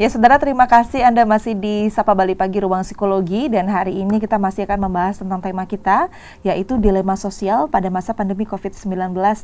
Ya, saudara, terima kasih Anda masih di Sapa Bali Pagi Ruang Psikologi dan hari ini kita masih akan membahas tentang tema kita yaitu dilema sosial pada masa pandemi COVID-19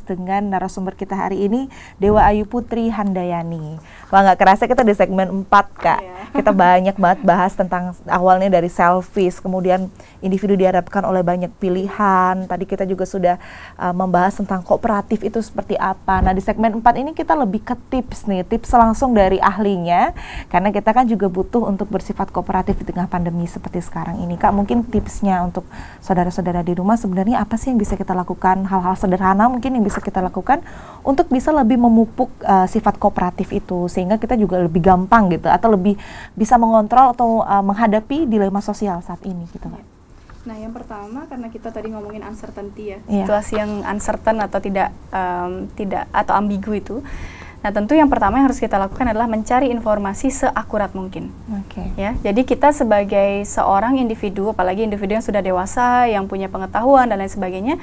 dengan narasumber kita hari ini Dewa Ayu Putri Handayani. Wah, nggak kerasa kita di segmen 4, Kak. Iya. Kita banyak banget bahas tentang awalnya dari selfish, kemudian individu diharapkan oleh banyak pilihan. Tadi kita juga sudah uh, membahas tentang kooperatif itu seperti apa. Nah, di segmen 4 ini kita lebih ke tips nih, tips langsung dari ahlinya karena kita kan juga butuh untuk bersifat kooperatif di tengah pandemi seperti sekarang ini. Kak, mungkin tipsnya untuk saudara-saudara di rumah sebenarnya apa sih yang bisa kita lakukan? Hal-hal sederhana mungkin yang bisa kita lakukan untuk bisa lebih memupuk uh, sifat kooperatif itu sehingga kita juga lebih gampang gitu atau lebih bisa mengontrol atau uh, menghadapi dilema sosial saat ini gitu, Kak. Nah, yang pertama karena kita tadi ngomongin uncertainty ya, yeah. situasi yang uncertain atau tidak um, tidak atau ambigu itu Nah, tentu yang pertama yang harus kita lakukan adalah mencari informasi seakurat mungkin. Okay. Ya, jadi kita sebagai seorang individu, apalagi individu yang sudah dewasa, yang punya pengetahuan dan lain sebagainya,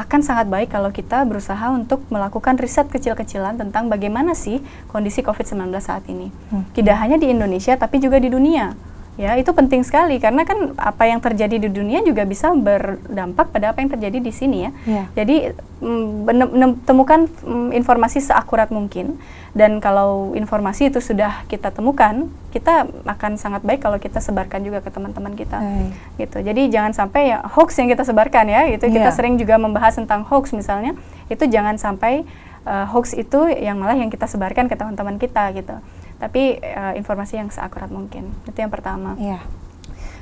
akan sangat baik kalau kita berusaha untuk melakukan riset kecil-kecilan tentang bagaimana sih kondisi COVID-19 saat ini. Hmm. Tidak hanya di Indonesia, tapi juga di dunia Ya, itu penting sekali karena kan apa yang terjadi di dunia juga bisa berdampak pada apa yang terjadi di sini ya. Yeah. Jadi mm, temukan mm, informasi seakurat mungkin dan kalau informasi itu sudah kita temukan, kita akan sangat baik kalau kita sebarkan juga ke teman-teman kita. Hey. Gitu. Jadi jangan sampai ya hoax yang kita sebarkan ya, itu yeah. kita ya. sering juga membahas tentang hoax misalnya, itu jangan sampai uh, hoax itu yang malah yang kita sebarkan ke teman-teman kita gitu tapi uh, informasi yang seakurat mungkin itu yang pertama yeah.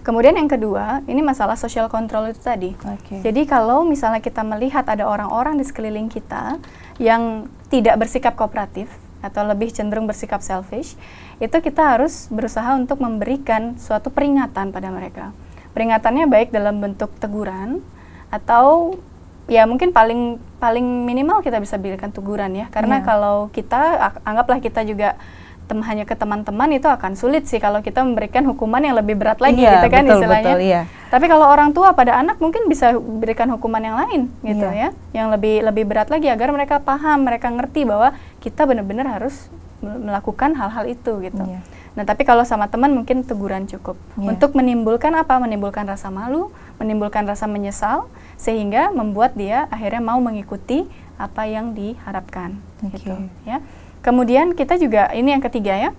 Kemudian yang kedua, ini masalah social control itu tadi. Okay. Jadi kalau misalnya kita melihat ada orang-orang di sekeliling kita yang tidak bersikap kooperatif atau lebih cenderung bersikap selfish, itu kita harus berusaha untuk memberikan suatu peringatan pada mereka. Peringatannya baik dalam bentuk teguran atau ya mungkin paling paling minimal kita bisa berikan teguran ya. Karena yeah. kalau kita anggaplah kita juga tem hanya ke teman-teman itu akan sulit sih kalau kita memberikan hukuman yang lebih berat lagi iya, gitu kan betul, istilahnya. Betul, iya. Tapi kalau orang tua pada anak mungkin bisa berikan hukuman yang lain gitu iya. ya, yang lebih lebih berat lagi agar mereka paham, mereka ngerti bahwa kita benar-benar harus melakukan hal-hal itu gitu. Iya. Nah, tapi kalau sama teman mungkin teguran cukup. Yeah. Untuk menimbulkan apa? Menimbulkan rasa malu, menimbulkan rasa menyesal sehingga membuat dia akhirnya mau mengikuti apa yang diharapkan okay. gitu, ya. Kemudian kita juga ini yang ketiga ya.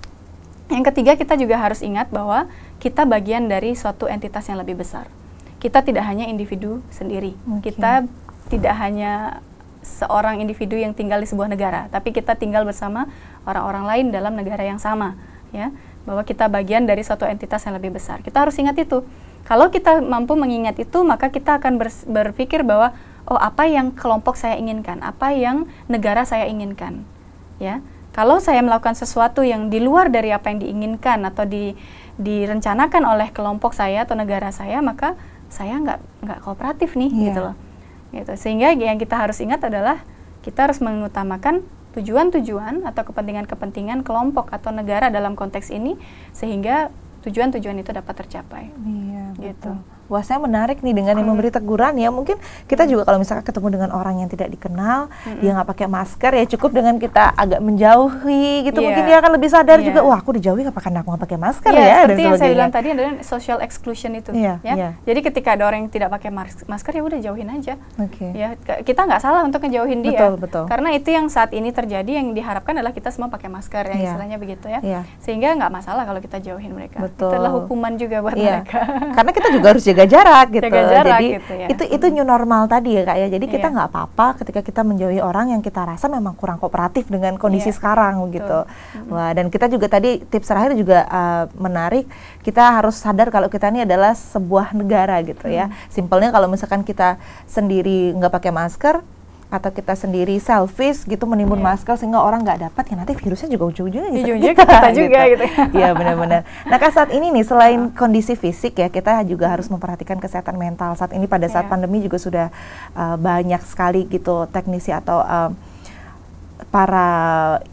Yang ketiga kita juga harus ingat bahwa kita bagian dari suatu entitas yang lebih besar. Kita tidak hanya individu sendiri. Okay. Kita tidak hanya seorang individu yang tinggal di sebuah negara, tapi kita tinggal bersama orang-orang lain dalam negara yang sama, ya. Bahwa kita bagian dari suatu entitas yang lebih besar. Kita harus ingat itu. Kalau kita mampu mengingat itu, maka kita akan berpikir bahwa oh, apa yang kelompok saya inginkan, apa yang negara saya inginkan ya kalau saya melakukan sesuatu yang di luar dari apa yang diinginkan atau di, direncanakan oleh kelompok saya atau negara saya maka saya nggak nggak kooperatif nih yeah. gitu iya. loh gitu sehingga yang kita harus ingat adalah kita harus mengutamakan tujuan-tujuan atau kepentingan-kepentingan kelompok atau negara dalam konteks ini sehingga tujuan-tujuan itu dapat tercapai. Iya, gitu. Betul wah saya menarik nih dengan yang hmm. memberi teguran ya mungkin kita juga kalau misalkan ketemu dengan orang yang tidak dikenal mm-hmm. dia hmm. nggak pakai masker ya cukup dengan kita agak menjauhi gitu yeah. mungkin dia akan lebih sadar yeah. juga wah aku dijauhi apakah aku nggak pakai masker yeah, ya seperti yang saya bilang tadi adalah social exclusion itu yeah, ya yeah. jadi ketika ada orang yang tidak pakai masker ya udah jauhin aja okay. ya kita nggak salah untuk ngejauhin dia betul, betul. karena itu yang saat ini terjadi yang diharapkan adalah kita semua pakai masker ya yeah. istilahnya begitu ya yeah. sehingga nggak masalah kalau kita jauhin mereka betul. itu adalah hukuman juga buat yeah. mereka karena kita juga harus jaga jaga jarak gitu. Jaga jarak Jadi gitu ya. itu itu new normal tadi ya kak ya. Jadi kita iya. nggak yeah. apa-apa ketika kita menjauhi orang yang kita rasa memang kurang kooperatif dengan kondisi yeah. sekarang Betul. gitu. Wah dan kita juga tadi tips terakhir juga uh, menarik. Kita harus sadar kalau kita ini adalah sebuah negara gitu hmm ya. Simpelnya kalau misalkan kita sendiri nggak pakai masker atau kita sendiri selfish gitu menimbun yeah. masker sehingga orang nggak dapat ya nanti virusnya juga ujung-ujungnya gitu ujung kita, kita juga gitu. Iya gitu. benar-benar. Nah kan saat ini nih selain kondisi fisik ya kita juga harus memperhatikan kesehatan mental saat ini pada saat yeah. pandemi juga sudah uh, banyak sekali gitu teknisi atau uh, para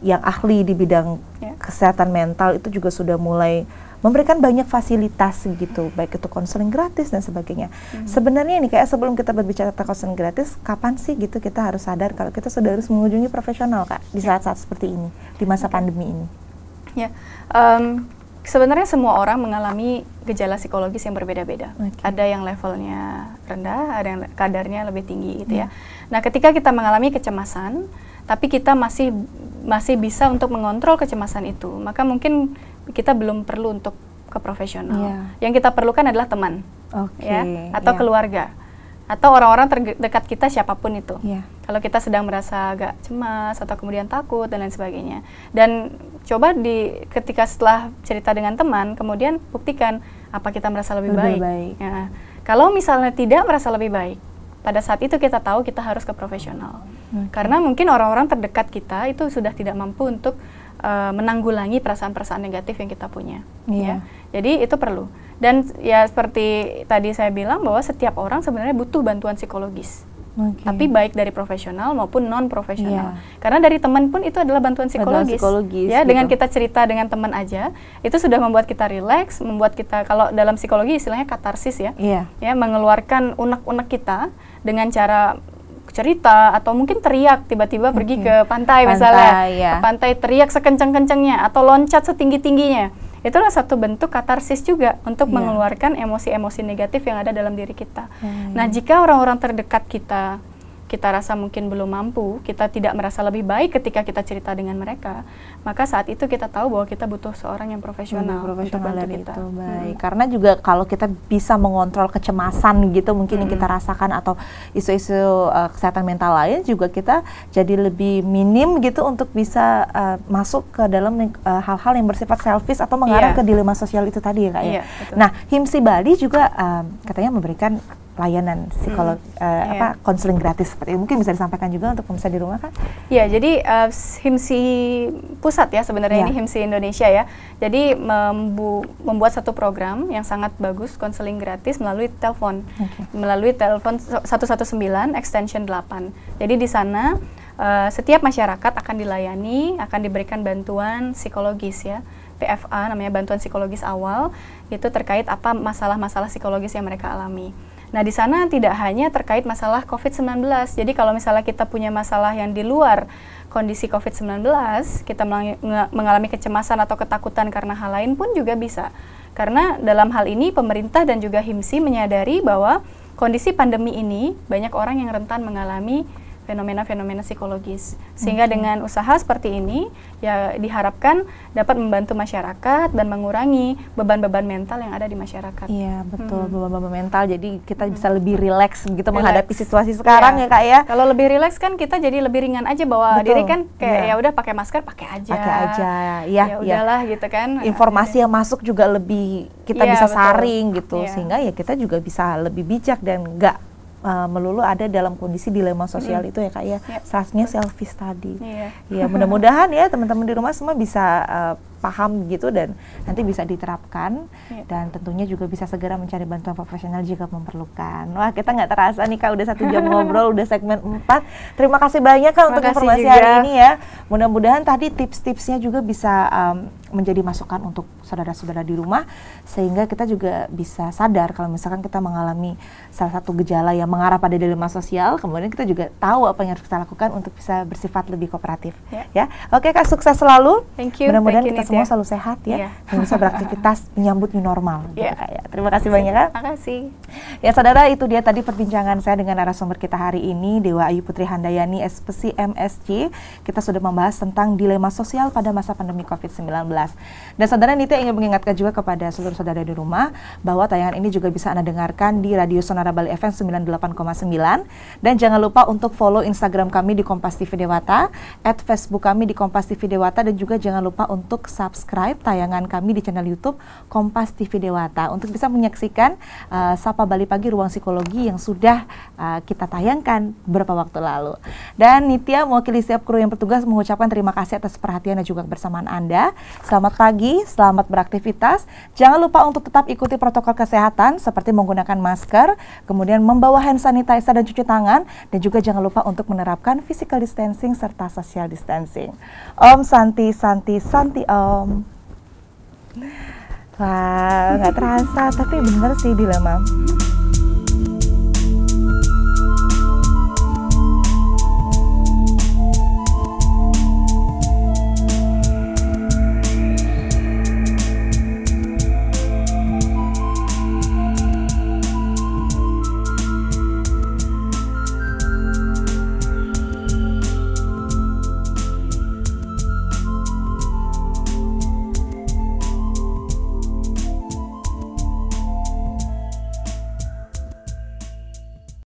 yang ahli di bidang yeah. kesehatan mental itu juga sudah mulai memberikan banyak fasilitas gitu, baik itu konseling gratis dan sebagainya. Hmm. Sebenarnya ini kayak sebelum kita berbicara tentang konseling gratis, kapan sih gitu kita harus sadar kalau kita sudah harus mengunjungi profesional kak di ya. saat-saat seperti ini, di masa pandemi ini? Ya, um, sebenarnya semua orang mengalami gejala psikologis yang berbeda-beda. Okay. Ada yang levelnya rendah, ada yang kadarnya lebih tinggi gitu yeah. ya. Nah, ketika kita mengalami kecemasan, tapi kita masih masih bisa untuk mengontrol kecemasan itu, maka mungkin kita belum perlu untuk ke profesional. Yeah. Yang kita perlukan adalah teman, okay. ya, atau yeah. keluarga, atau orang-orang terdekat kita siapapun itu. Yeah. Kalau kita sedang merasa agak cemas atau kemudian takut dan lain sebagainya, dan coba di ketika setelah cerita dengan teman, kemudian buktikan apa kita merasa lebih, lebih baik. baik. Ya. Kalau misalnya tidak merasa lebih baik, pada saat itu kita tahu kita harus ke profesional. Okay. Karena mungkin orang-orang terdekat kita itu sudah tidak mampu untuk uh, menanggulangi perasaan-perasaan negatif yang kita punya. Yeah. Ya. Jadi itu perlu. Dan ya seperti tadi saya bilang bahwa setiap orang sebenarnya butuh bantuan psikologis. Okay. Tapi baik dari profesional maupun non profesional. Yeah. Karena dari teman pun itu adalah bantuan psikologis. Bantuan psikologis ya, gitu. dengan kita cerita dengan teman aja, itu sudah membuat kita rileks, membuat kita kalau dalam psikologi istilahnya katarsis ya. Yeah. Ya, mengeluarkan unek-unek kita dengan cara cerita atau mungkin teriak tiba-tiba pergi ke pantai, pantai misalnya ya. ke pantai teriak sekencang-kencangnya atau loncat setinggi-tingginya itulah satu bentuk katarsis juga untuk yeah. mengeluarkan emosi-emosi negatif yang ada dalam diri kita. Hmm. Nah, jika orang-orang terdekat kita kita rasa mungkin belum mampu, kita tidak merasa lebih baik ketika kita cerita dengan mereka, maka saat itu kita tahu bahwa kita butuh seorang yang profesional, hmm, profesional untuk bantu kita. baik. Hmm. Karena juga kalau kita bisa mengontrol kecemasan gitu mungkin hmm. yang kita hmm. rasakan atau isu-isu uh, kesehatan mental lain juga kita jadi lebih minim gitu untuk bisa uh, masuk ke dalam eh, hal-hal uh, yang bersifat selfish atau mengarah yeah. ke dilema sosial itu tadi ya Kak ya. Iya, nah, HIMSI Bali juga uh, katanya memberikan layanan psikolog hmm. uh, eh, yeah. apa iya. konseling gratis seperti itu. Mungkin bisa disampaikan juga untuk pemirsa di rumah, kan? Ya, yeah, jadi uh, HIMSI pusat ya sebenarnya yeah. ini iya. HIMSI Indonesia ya. Jadi membu membuat satu program yang sangat bagus konseling gratis melalui telepon. Okay. Melalui telepon 119 extension 8. Jadi di sana uh, setiap masyarakat akan dilayani, akan diberikan bantuan psikologis ya. PFA namanya bantuan psikologis awal itu terkait apa masalah-masalah psikologis yang mereka alami. Nah, di sana tidak hanya terkait masalah COVID-19. Jadi kalau misalnya kita punya masalah yang di luar kondisi COVID-19, kita mengalami kecemasan atau ketakutan karena hal lain pun juga bisa. Karena dalam hal ini pemerintah dan juga HIMSI menyadari bahwa kondisi pandemi ini banyak orang yang rentan mengalami fenomena-fenomena psikologis. Hmm. Sehingga okay. dengan usaha seperti ini ya diharapkan dapat membantu masyarakat dan mengurangi beban-beban mental yang ada di masyarakat. Iya, betul, hmm. beban-beban hmm. mental. Jadi kita hmm. bisa lebih rileks gitu relax. menghadapi situasi iya. sekarang ya, ya Kak ya. Kalau lebih rileks kan kita jadi lebih ringan aja bawa betul. diri kan kayak iya. ya udah pakai masker pakai aja. Pakai aja. Iya, ya, ya udahlah ya. gitu kan. Informasi ya. yang masuk juga lebih kita ya, bisa betul. saring gitu. Ya. Sehingga ya kita juga bisa lebih bijak dan enggak uh, melulu ada dalam kondisi dilema sosial mm itu ya kak ya. Yep. Ya. Saatnya selfie tadi. Iya. Yeah. Ya mudah-mudahan ya teman-teman di rumah semua bisa uh, paham gitu dan nanti bisa diterapkan iya. dan tentunya juga bisa segera mencari bantuan profesional jika memerlukan. Wah kita nggak terasa nih kak udah satu jam ngobrol udah segmen 4 Terima kasih banyak kak untuk informasi juga. hari ini ya. Mudah-mudahan tadi tips-tipsnya juga bisa um, menjadi masukan untuk saudara-saudara di rumah sehingga kita juga bisa sadar kalau misalkan kita mengalami salah satu gejala yang mengarah pada dilema sosial kemudian kita juga tahu apa yang harus kita lakukan untuk bisa bersifat lebih kooperatif yeah. ya oke kak sukses selalu Thank you. mudah-mudahan kita semua ya. selalu sehat ya, yeah. dan bisa beraktivitas menyambut new normal. Yeah. Gitu, Terima kasih banyak Terima kasih. Ya saudara itu dia tadi perbincangan saya dengan narasumber kita hari ini Dewa Ayu Putri Handayani SPC MSC. Kita sudah membahas tentang dilema sosial pada masa pandemi COVID-19. Dan saudara Nita ingin mengingatkan juga kepada seluruh saudara di rumah bahwa tayangan ini juga bisa Anda dengarkan di Radio Sonora Bali FM 98,9 dan jangan lupa untuk follow Instagram kami di Kompas TV Dewata, at Facebook kami di Kompas TV Dewata dan juga jangan lupa untuk subscribe tayangan kami di channel YouTube Kompas TV Dewata untuk bisa menyaksikan uh, Sapa Bali Pagi Ruang Psikologi yang sudah uh, kita tayangkan beberapa waktu lalu. Dan Nitya mewakili setiap kru yang bertugas mengucapkan terima kasih atas perhatian dan juga kebersamaan Anda. Selamat pagi, selamat beraktivitas. Jangan lupa untuk tetap ikuti protokol kesehatan seperti menggunakan masker, kemudian membawa hand sanitizer dan cuci tangan, dan juga jangan lupa untuk menerapkan physical distancing serta social distancing. Om Santi, Santi, Santi Om. Wah, nggak terasa, tapi bener sih dilema.